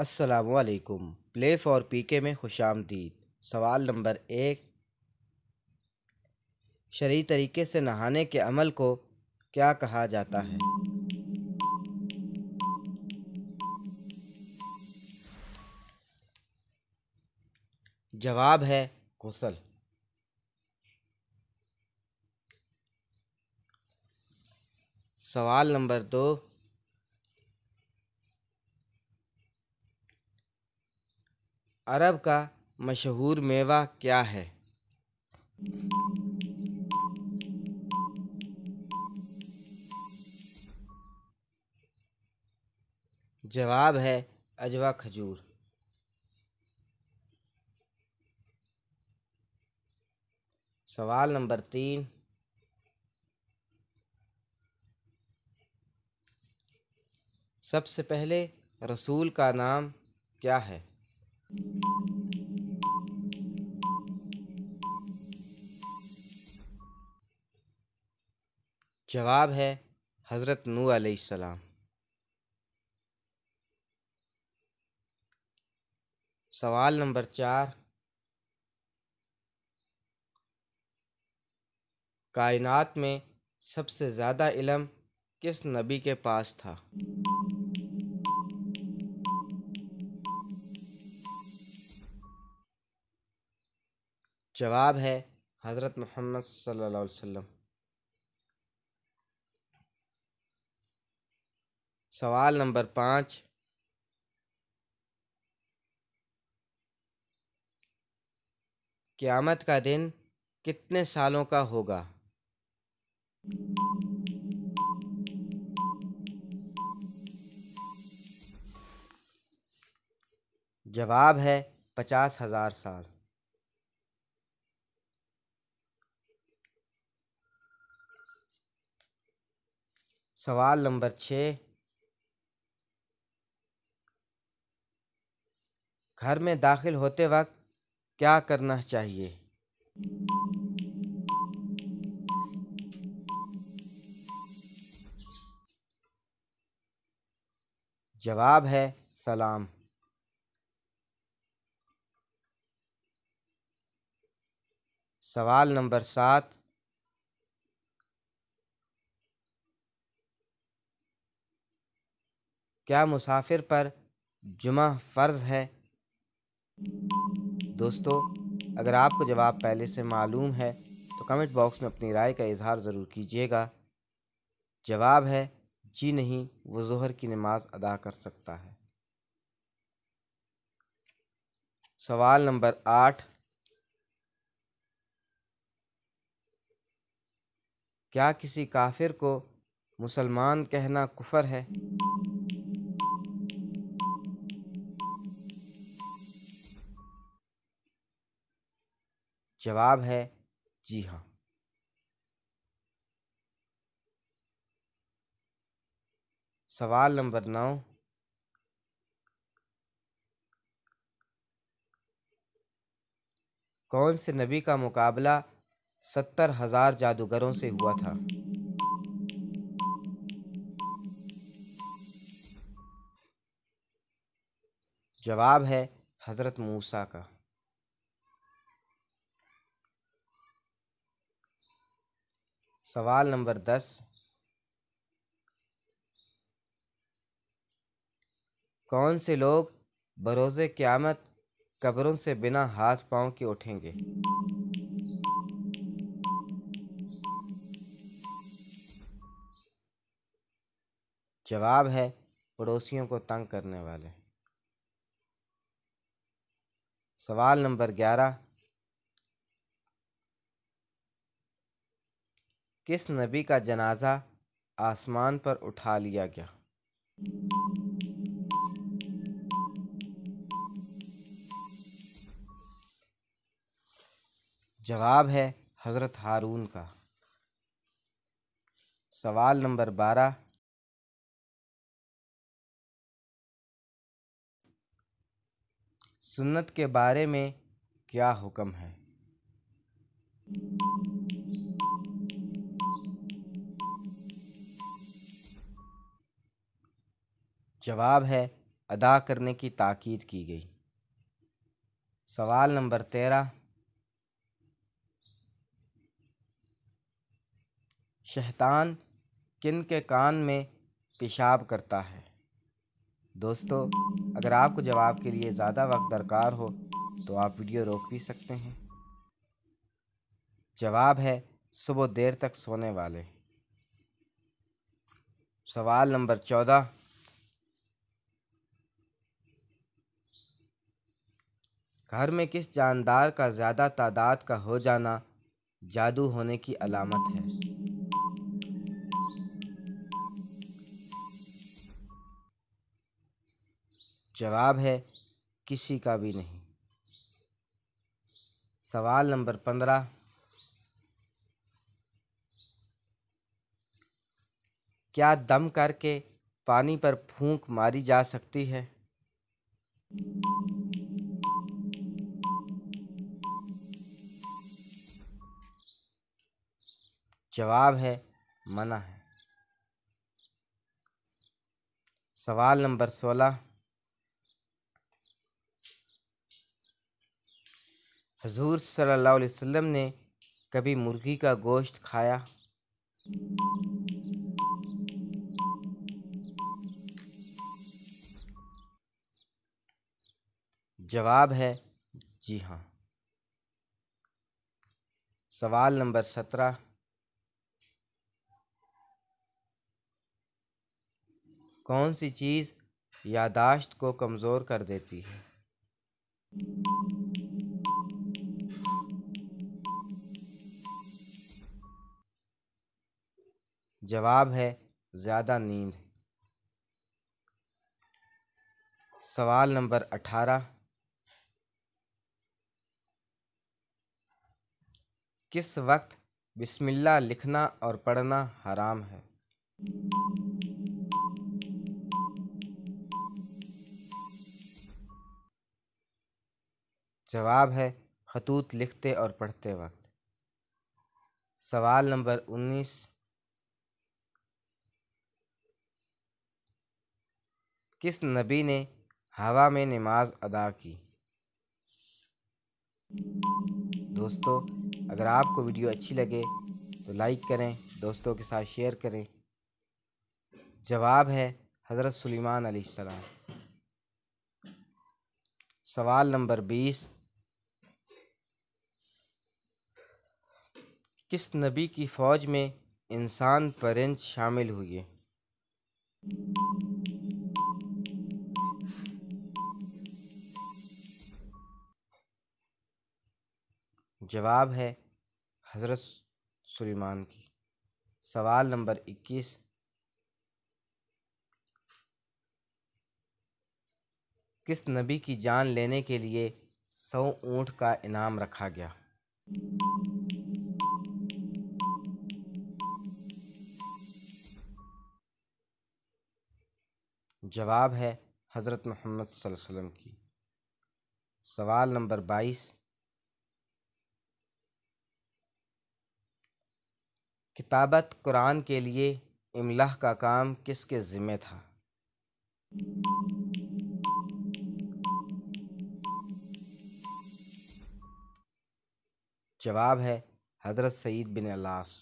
असलकुम play for पीके में खुश आमदीद सवाल नंबर एक शरी तरीके से नहाने के अमल को क्या कहा जाता है जवाब है कुसल सवाल नंबर दो अरब का मशहूर मेवा क्या है जवाब है अजवा खजूर सवाल नंबर तीन सबसे पहले रसूल का नाम क्या है जवाब है हज़रत नू आसमाम सवाल नंबर चार कायनात में सबसे ज़्यादा इलम किस नबी के पास था जवाब है हज़रत मोहम्मद सल्लल्लाहु अलैहि वसल्लम सवाल नंबर पाँच क़यामत का दिन कितने सालों का होगा जवाब है पचास हज़ार साल सवाल नंबर छ घर में दाखिल होते वक्त क्या करना चाहिए जवाब है सलाम सवाल नंबर सात क्या मुसाफिर पर जुमा फ़र्ज़ है दोस्तों अगर आपको जवाब पहले से मालूम है तो कमेंट बॉक्स में अपनी राय का इजहार ज़रूर कीजिएगा जवाब है जी नहीं वो जहर की नमाज अदा कर सकता है सवाल नंबर आठ क्या किसी काफिर को मुसलमान कहना कुफर है जवाब है जी हाँ सवाल नंबर नौ कौन से नबी का मुकाबला सत्तर हजार जादूगरों से हुआ था जवाब है हज़रत मूसा का सवाल नंबर दस कौन से लोग बरोज़ क़्यामत कब्रों से बिना हाथ पांव के उठेंगे जवाब है पड़ोसियों को तंग करने वाले सवाल नंबर ग्यारह किस नबी का जनाजा आसमान पर उठा लिया गया जवाब है हज़रत हारून का सवाल नंबर बारह सुन्नत के बारे में क्या हुक्म है जवाब है अदा करने की ताकीद की गई सवाल नंबर तेरह शैतान किन के कान में पेशाब करता है दोस्तों अगर आपको जवाब के लिए ज़्यादा वक्त दरकार हो तो आप वीडियो रोक भी सकते हैं जवाब है सुबह देर तक सोने वाले सवाल नंबर चौदह घर में किस जानदार का ज़्यादा तादाद का हो जाना जादू होने की अलामत है जवाब है किसी का भी नहीं सवाल नंबर पंद्रह क्या दम करके पानी पर फूंक मारी जा सकती है जवाब है मना है सवाल नंबर सोलह हजूर सल्लल्लाहु अलैहि वसल्लम ने कभी मुर्गी का गोश्त खाया जवाब है जी हाँ सवाल नंबर सत्रह कौन सी चीज़ यादाश्त को कमज़ोर कर देती है जवाब है ज़्यादा नींद सवाल नंबर अठारह किस वक्त बिस्मिल्लाह लिखना और पढ़ना हराम है जवाब है खतूत लिखते और पढ़ते वक्त सवाल नंबर उन्नीस किस नबी ने हवा में नमाज अदा की दोस्तों अगर आपको वीडियो अच्छी लगे तो लाइक करें दोस्तों के साथ शेयर करें जवाब है हज़रत सुलेमान सलाम सवाल नंबर बीस किस नबी की फ़ौज में इंसान परिंद शामिल हुए जवाब है हज़रत सुलेमान की सवाल नंबर इक्कीस किस नबी की जान लेने के लिए सौ ऊँट का इनाम रखा गया जवाब है हज़रत मोहम्मद वसल्लम की सवाल नंबर बाईस किताबत कुरान के लिए इमलाह का काम किसके ज़िम्मे था जवाब है हज़रत सईद बिन अलास